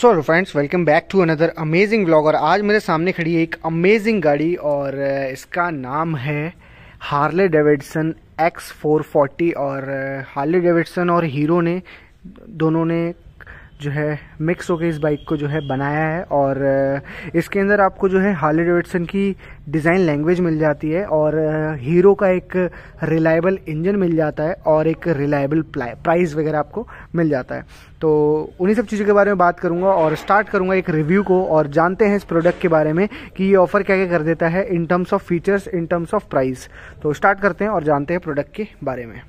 so hello friends welcome back to another amazing blog और आज मेरे सामने खड़ी है एक अमेजिंग गाड़ी और इसका नाम है Harley Davidson X four forty और हार्ले डेविडसन और हीरो ने दोनों ने जो है मिक्स होकर इस बाइक को जो है बनाया है और इसके अंदर आपको जो है हार्ले डेविडसन की डिज़ाइन लैंग्वेज मिल जाती है और हीरो का एक रिलायबल इंजन मिल जाता है और एक रिलायबल प्राइस वगैरह आपको मिल जाता है तो उन्हीं सब चीज़ों के बारे में बात करूंगा और स्टार्ट करूंगा एक रिव्यू को और जानते हैं इस प्रोडक्ट के बारे में कि ये ऑफ़र क्या क्या कर देता है in terms of features in terms of price तो स्टार्ट करते हैं और जानते हैं प्रोडक्ट के बारे में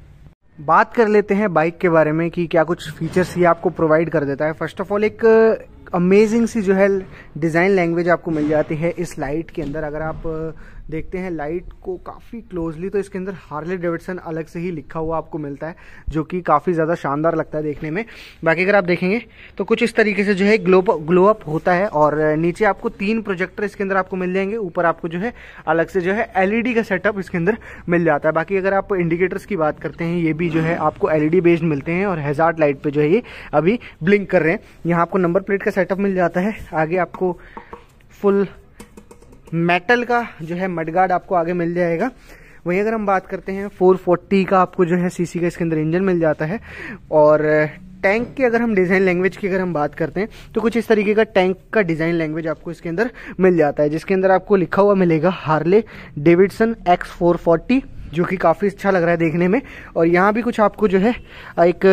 बात कर लेते हैं बाइक के बारे में कि क्या कुछ फीचर्स ये आपको प्रोवाइड कर देता है फर्स्ट ऑफ ऑल एक अमेजिंग uh, सी जो है डिज़ाइन लैंग्वेज आपको मिल जाती है इस लाइट के अंदर अगर आप देखते हैं लाइट को काफ़ी क्लोजली तो इसके अंदर हार्ले डेविडसन अलग से ही लिखा हुआ आपको मिलता है जो कि काफ़ी ज़्यादा शानदार लगता है देखने में बाकी अगर आप देखेंगे तो कुछ इस तरीके से जो है ग्लो ग्लो अप होता है और नीचे आपको तीन प्रोजेक्टर इसके अंदर आपको मिल जाएंगे ऊपर आपको जो है अलग से जो है एलईडी e का सेटअप इसके अंदर मिल जाता है बाकी अगर आप इंडिकेटर्स की बात करते हैं ये भी जो है आपको एलईडी बेस्ड e मिलते हैं और हेजार्ट लाइट पर जो है ये अभी ब्लिंक कर रहे हैं यहाँ आपको नंबर प्लेट का सेटअप मिल जाता है आगे आपको फुल मेटल का जो है मडगार्ड आपको आगे मिल जाएगा वहीं अगर हम बात करते हैं 440 का आपको जो है सीसी का इसके अंदर इंजन मिल जाता है और टैंक के अगर हम डिज़ाइन लैंग्वेज की अगर हम बात करते हैं तो कुछ इस तरीके का टैंक का डिज़ाइन लैंग्वेज आपको इसके अंदर मिल जाता है जिसके अंदर आपको लिखा हुआ मिलेगा Harley Davidson X four forty जो कि काफ़ी अच्छा लग रहा है देखने में और यहाँ भी कुछ आपको जो है एक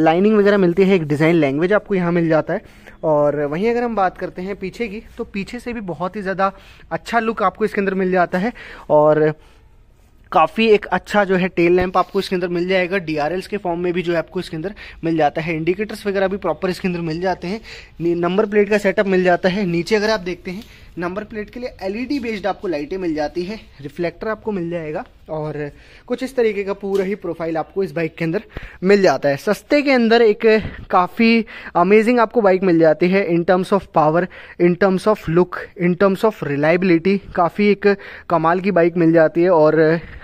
लाइनिंग वगैरह मिलती है एक डिज़ाइन लैंग्वेज आपको यहाँ मिल जाता है और वहीं अगर हम बात करते हैं पीछे की तो पीछे से भी बहुत ही ज़्यादा अच्छा लुक आपको इसके अंदर मिल जाता है और काफ़ी एक अच्छा जो है टेल लैंप आपको इसके अंदर मिल जाएगा डी के फॉर्म में भी जो है आपको इसके अंदर मिल जाता है इंडिकेटर्स वगैरह भी प्रॉपर इसके अंदर मिल जाते हैं नंबर प्लेट का सेटअप मिल जाता है नीचे अगर आप देखते हैं नंबर प्लेट के लिए एलईडी बेस्ड आपको लाइटें मिल जाती है रिफ्लेक्टर आपको मिल जाएगा और कुछ इस तरीके का पूरा ही प्रोफाइल आपको इस बाइक के अंदर मिल जाता है सस्ते के अंदर एक काफ़ी अमेजिंग आपको बाइक मिल जाती है in terms of power in terms of look in terms of reliability काफ़ी एक कमाल की बाइक मिल जाती है और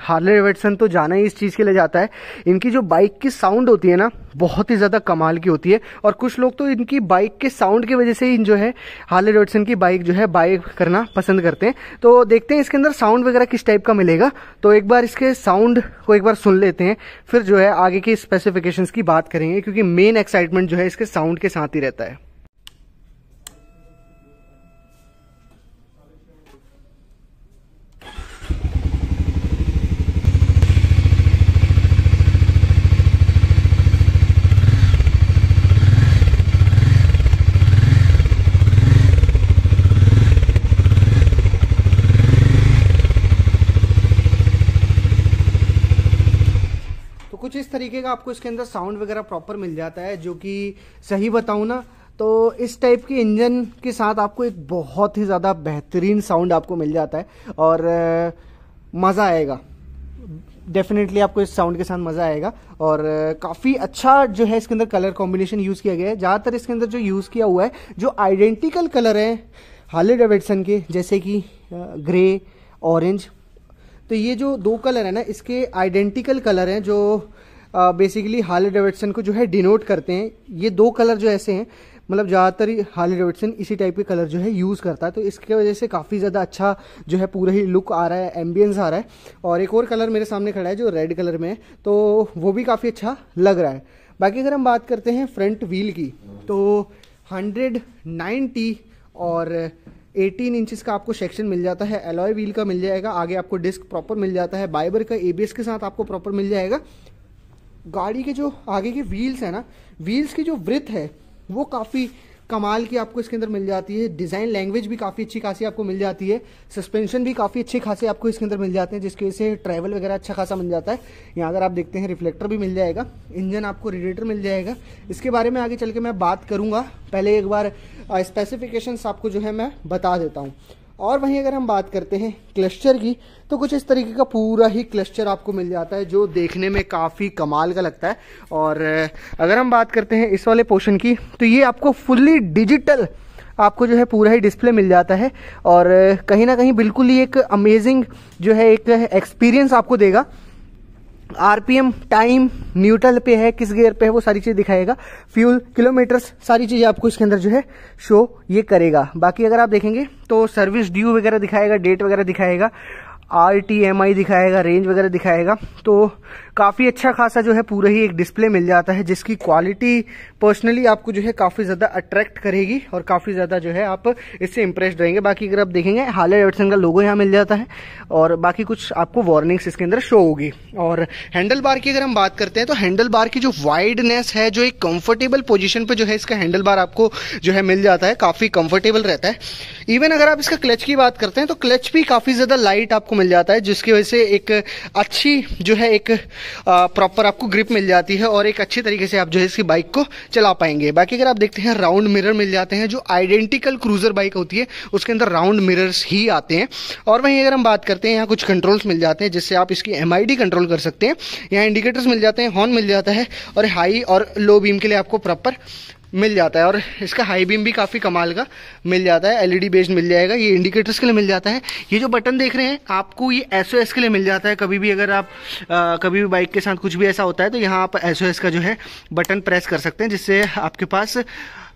हार्ले रेवेडसन तो जाना ही इस चीज़ के लिए जाता है इनकी जो बाइक की साउंड होती है ना बहुत ही ज़्यादा कमाल की होती है और कुछ लोग तो इनकी बाइक के साउंड की वजह से ही जो है हाले डेविडसन की बाइक जो है बाइक करना पसंद करते हैं तो देखते हैं इसके अंदर साउंड वगैरह किस टाइप का मिलेगा तो एक बार इसके साउंड को एक बार सुन लेते हैं फिर जो है आगे की स्पेसिफिकेशन की बात करेंगे क्योंकि मेन एक्साइटमेंट जो है इसके साउंड के साथ ही रहता है तरीके का आपको इसके अंदर साउंड वगैरह प्रॉपर मिल जाता है जो कि सही बताऊँ ना तो इस टाइप के इंजन के साथ आपको एक बहुत ही ज़्यादा बेहतरीन साउंड आपको मिल जाता है और मज़ा आएगा डेफिनेटली आपको इस साउंड के साथ मज़ा आएगा और काफ़ी अच्छा जो है इसके अंदर कलर कॉम्बिनेशन यूज़ किया गया है ज़्यादातर इसके अंदर जो यूज़ किया हुआ है जो आइडेंटिकल कलर है हाली डेविडसन के जैसे कि ग्रे ऑरेंज तो ये जो दो कलर है ना इसके आइडेंटिकल कलर हैं जो बेसिकली हाली डेविडसन को जो है डिनोट करते हैं ये दो कलर जो ऐसे हैं मतलब ज़्यादातर हाली डेविडसन इसी टाइप के कलर जो है यूज़ करता है तो इसके वजह से काफ़ी ज़्यादा अच्छा जो है पूरा ही लुक आ रहा है एम्बियंस आ रहा है और एक और कलर मेरे सामने खड़ा है जो रेड कलर में है तो वो भी काफ़ी अच्छा लग रहा है बाकी अगर हम बात करते हैं फ्रंट व्हील की तो हंड्रेड नाइन्टी और 18 इंचेस का आपको सेक्शन मिल जाता है एलॉय व्हील का मिल जाएगा आगे आपको डिस्क प्रॉपर मिल जाता है बाइबर का एबीएस के साथ आपको प्रॉपर मिल जाएगा गाड़ी के जो आगे के व्हील्स है ना व्हील्स की जो वृत्त है वो काफ़ी कमाल की आपको इसके अंदर मिल जाती है डिज़ाइन लैंग्वेज भी काफ़ी अच्छी खासी आपको मिल जाती है सस्पेंशन भी काफ़ी अच्छे खासे आपको इसके अंदर मिल जाते हैं जिसकी वजह से ट्रैवल वगैरह अच्छा खासा मिल जाता है यहाँ अगर आप देखते हैं रिफ्लेक्टर भी मिल जाएगा इंजन आपको रेडिएटर मिल जाएगा इसके बारे में आगे चल के मैं बात करूँगा पहले एक बार स्पेसिफिकेशन आपको जो है मैं बता देता हूँ और वहीं अगर हम बात करते हैं क्लस्टर की तो कुछ इस तरीके का पूरा ही क्लस्टर आपको मिल जाता है जो देखने में काफ़ी कमाल का लगता है और अगर हम बात करते हैं इस वाले पोर्शन की तो ये आपको फुल्ली डिजिटल आपको जो है पूरा ही डिस्प्ले मिल जाता है और कहीं ना कहीं बिल्कुल ही एक अमेजिंग जो है एक एक्सपीरियंस आपको देगा आरपीएम टाइम न्यूट्रल पे है किस गियर पे है वो सारी चीज दिखाएगा फ्यूल किलोमीटर्स सारी चीजें आपको इसके अंदर जो है शो ये करेगा बाकी अगर आप देखेंगे तो सर्विस ड्यू वगैरह दिखाएगा डेट वगैरह दिखाएगा आर टी एम आई दिखाएगा रेंज वगैरह दिखाएगा तो काफ़ी अच्छा खासा जो है पूरा ही एक डिस्प्ले मिल जाता है जिसकी क्वालिटी पर्सनली आपको जो है काफ़ी ज़्यादा अट्रैक्ट करेगी और काफ़ी ज़्यादा जो है आप इससे इंप्रेस रहेंगे बाकी अगर आप देखेंगे हाले एडसन का लोगो यहाँ मिल जाता है और बाकी कुछ आपको वार्निंग्स इसके अंदर शो होगी और हैंडल बार की अगर हम बात करते हैं तो हैंडल बार की जो वाइडनेस है जो एक कम्फर्टेबल पोजिशन पर जो है इसका हैंडल बार आपको जो है मिल जाता है काफ़ी कम्फर्टेबल रहता है इवन अगर आप इसका क्लच की बात करते हैं तो क्लच भी काफ़ी ज़्यादा लाइट आपको मिल जाता है जिसकी वजह से एक अच्छी जो है एक प्रॉपर आपको ग्रिप मिल जाती है और एक अच्छे तरीके से आप जो है इसकी बाइक को चला पाएंगे बाकी अगर आप देखते हैं राउंड मिरर मिल जाते हैं जो आइडेंटिकल क्रूजर बाइक होती है उसके अंदर राउंड मिरर्स ही आते हैं और वहीं अगर हम बात करते हैं यहाँ कुछ कंट्रोल्स मिल जाते हैं जिससे आप इसकी एम कंट्रोल कर सकते हैं यहाँ इंडिकेटर्स मिल जाते हैं हॉर्न मिल जाता है और हाई और लो बीम के लिए आपको प्रॉपर मिल जाता है और इसका हाई बीम भी काफ़ी कमाल का मिल जाता है एलईडी बेस्ड मिल जाएगा ये इंडिकेटर्स के लिए मिल जाता है ये जो बटन देख रहे हैं आपको ये एस के लिए मिल जाता है कभी भी अगर आप आ, कभी भी बाइक के साथ कुछ भी ऐसा होता है तो यहाँ आप एस का जो है बटन प्रेस कर सकते हैं जिससे आपके पास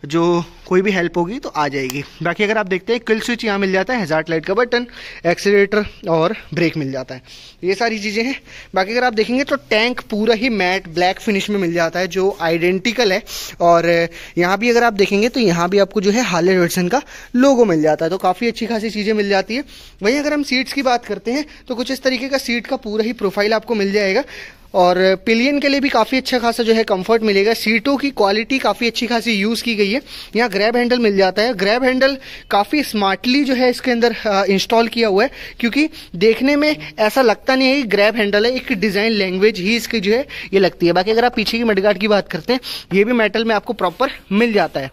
जो कोई भी हेल्प होगी तो आ जाएगी बाकी अगर आप देखते हैं किल स्विच यहाँ मिल जाता है हजार्ट लाइट का बटन एक्सीटर और ब्रेक मिल जाता है ये सारी चीज़ें हैं बाकी अगर आप देखेंगे तो टैंक पूरा ही मैट ब्लैक फिनिश में मिल जाता है जो आइडेंटिकल है और यहाँ भी अगर आप देखेंगे तो यहाँ भी आपको जो है हाल डेविडसन का लोगो मिल जाता है तो काफ़ी अच्छी खासी चीज़ें मिल जाती है वहीं अगर हम सीट्स की बात करते हैं तो कुछ इस तरीके का सीट का पूरा ही प्रोफाइल आपको मिल जाएगा और पिलियन के लिए भी काफ़ी अच्छा खासा जो है कंफर्ट मिलेगा सीटों की क्वालिटी काफ़ी अच्छी खासी यूज़ की गई है यहाँ ग्रैब हैंडल मिल जाता है ग्रैब हैंडल काफ़ी स्मार्टली जो है इसके अंदर इंस्टॉल किया हुआ है क्योंकि देखने में ऐसा लगता नहीं है कि ग्रैब हैंडल है एक डिज़ाइन लैंग्वेज ही इसकी जो है ये लगती है बाकी अगर आप पीछे की मडगाट की बात करते हैं ये भी मेटल में आपको प्रॉपर मिल जाता है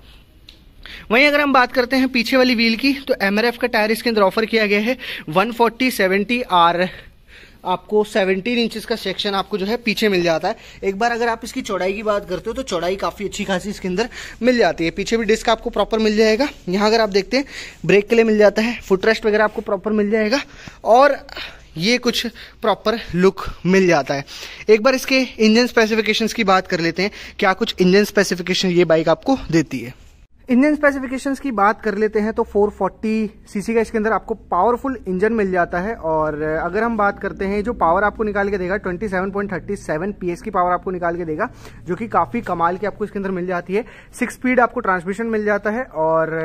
वहीं अगर हम बात करते हैं पीछे वाली व्हील की तो एम का टायर इसके अंदर ऑफर किया गया है वन फोर्टी आर आपको 17 इंचेस का सेक्शन आपको जो है पीछे मिल जाता है एक बार अगर आप इसकी चौड़ाई की बात करते हो तो चौड़ाई काफ़ी अच्छी खासी इसके अंदर मिल जाती है पीछे भी डिस्क आपको प्रॉपर मिल जाएगा यहाँ अगर आप देखते हैं ब्रेक के लिए मिल जाता है फुटरेस्ट वगैरह आपको प्रॉपर मिल जाएगा और ये कुछ प्रॉपर लुक मिल जाता है एक बार इसके इंजन स्पेसिफिकेशन की बात कर लेते हैं क्या कुछ इंजन स्पेसिफिकेशन ये बाइक आपको देती है इंजन स्पेसिफिकेशंस की बात कर लेते हैं तो 440 सीसी का इसके अंदर आपको पावरफुल इंजन मिल जाता है और अगर हम बात करते हैं जो पावर आपको निकाल के देगा 27.37 पीएस की पावर आपको निकाल के देगा जो कि काफ़ी कमाल की आपको इसके अंदर मिल जाती है सिक्स स्पीड आपको ट्रांसमिशन मिल जाता है और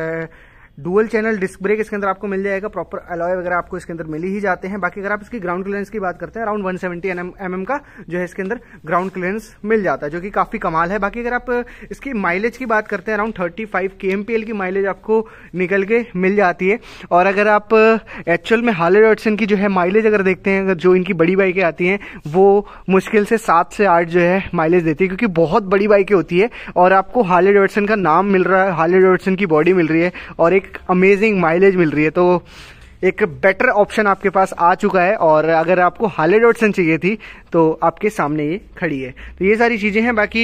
डुअल चैनल डिस्क ब्रेक इसके अंदर आपको मिल जाएगा प्रॉपर अलॉय वगैरह आपको इसके अंदर मिल ही जाते हैं बाकी अगर आप इसकी ग्राउंड क्लियरेंस की बात करते हैं अराउंड 170 सेवेंटी एम एम का जो है इसके अंदर ग्राउंड क्लियरेंस मिल जाता है जो कि काफी कमाल है बाकी अगर आप इसकी माइलेज की बात करते हैं अराउंड थर्टी फाइव की माइलेज आपको निकल के मिल जाती है और अगर आप एक्चुअल में हाले डॉटसन की जो है माइलेज अगर देखते हैं अगर जो इनकी बड़ी बाइकें आती हैं वो मुश्किल से सात से आठ जो है माइलेज देती है क्योंकि बहुत बड़ी बाइकें होती है और आपको हाले डॉटसन का नाम मिल रहा है हाले डॉटसन की बॉडी मिल रही है और एक एक अमेजिंग माइलेज मिल रही है तो एक बेटर ऑप्शन आपके पास आ चुका है और अगर आपको हाले डॉटसन चाहिए थी तो आपके सामने ये खड़ी है तो ये सारी चीज़ें हैं बाकी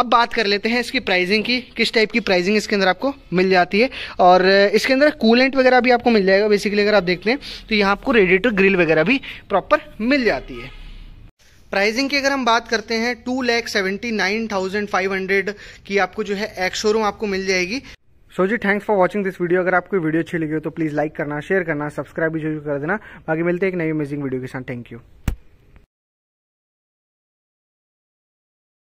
अब बात कर लेते हैं इसकी प्राइसिंग की किस टाइप की प्राइसिंग इसके अंदर आपको मिल जाती है और इसके अंदर कूलेंट वगैरह भी आपको मिल जाएगा बेसिकली अगर आप देखते हैं तो यहाँ आपको रेडिएटर ग्रिल वगैरह भी प्रॉपर मिल जाती है प्राइसिंग की अगर हम बात करते हैं two lakh seventy nine thousand five hundred की आपको जो है एक्स शोरूम आपको मिल जाएगी सो जी thanks for watching this video अगर आपको वीडियो अच्छी लगी हो तो प्लीज़ लाइक करना शेयर करना सब्सक्राइब भी जरूर कर देना बाकी मिलते हैं एक नई अमेजिंग वीडियो के साथ थैंक यू